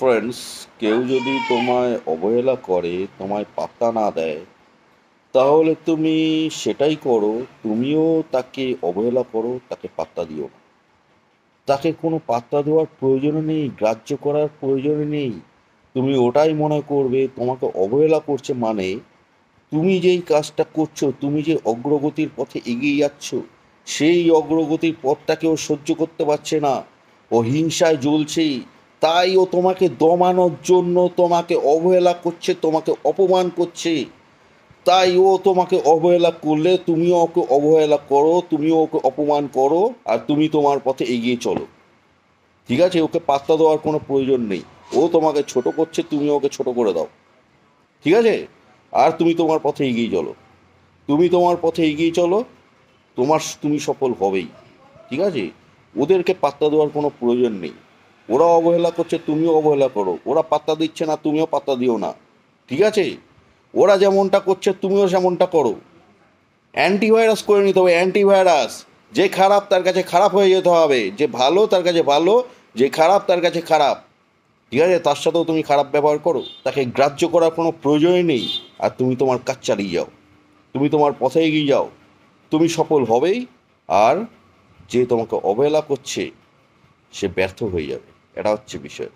friends কেউ যদি তোমায় অবহেলা করে তোমায় পাত্তা না দেয় তাহলে তুমি সেটাই করো তুমিও তাকে অবহেলা করো তাকে পাত্তা দিও না তাকে কোনো পাত্তা দেওয়ার প্রয়োজন নেই গ্রাহ্য করার প্রয়োজন নেই তুমি ওটাই মনে করবে তোমাকে অবহেলা করছে মানে তুমি যেই কাজটা করছো তুমি যে অগ্রগতির পথে এগিয়ে যাচ্ছ সেই অগ্রগতির পথটাকেও সহ্য করতে পারছে না অহিংসায় জ্বলছেই তাই ও তোমাকে দমানোর জন্য তোমাকে অবহেলা করছে তোমাকে অপমান করছে তাই ও তোমাকে অবহেলা করলে তুমিও ওকে অবহেলা করো তুমিও ওকে অপমান করো আর তুমি তোমার পথে এগিয়ে চলো ঠিক আছে ওকে পাত্তা দেওয়ার কোনো প্রয়োজন নেই ও তোমাকে ছোট করছে তুমি ওকে ছোট করে দাও ঠিক আছে আর তুমি তোমার পথে এগিয়ে চলো তুমি তোমার পথে এগিয়ে চলো তোমার তুমি সফল হবেই ঠিক আছে ওদেরকে পাত্তা দেওয়ার কোনো প্রয়োজন নেই ওরা অবহেলা করছে তুমিও অবহেলা করো ওরা পাত্তা দিচ্ছে না তুমিও পাত্তা দিও না ঠিক আছে ওরা যেমনটা করছে তুমিও সেমনটা করো অ্যান্টিভাইরাস করে নিতে হবে অ্যান্টিভাইরাস যে খারাপ তার কাছে খারাপ হয়ে যেতে হবে যে ভালো তার কাছে ভালো যে খারাপ তার কাছে খারাপ ঠিক আছে তার সাথেও তুমি খারাপ ব্যবহার করো তাকে গ্রাহ্য করার কোনো প্রয়োজনই নেই আর তুমি তোমার কাজ চালিয়ে যাও তুমি তোমার পথে এগিয়ে যাও তুমি সফল হবেই আর যে তোমাকে অবহেলা করছে সে ব্যর্থ হয়ে যাবে এটা হচ্ছে বিষয়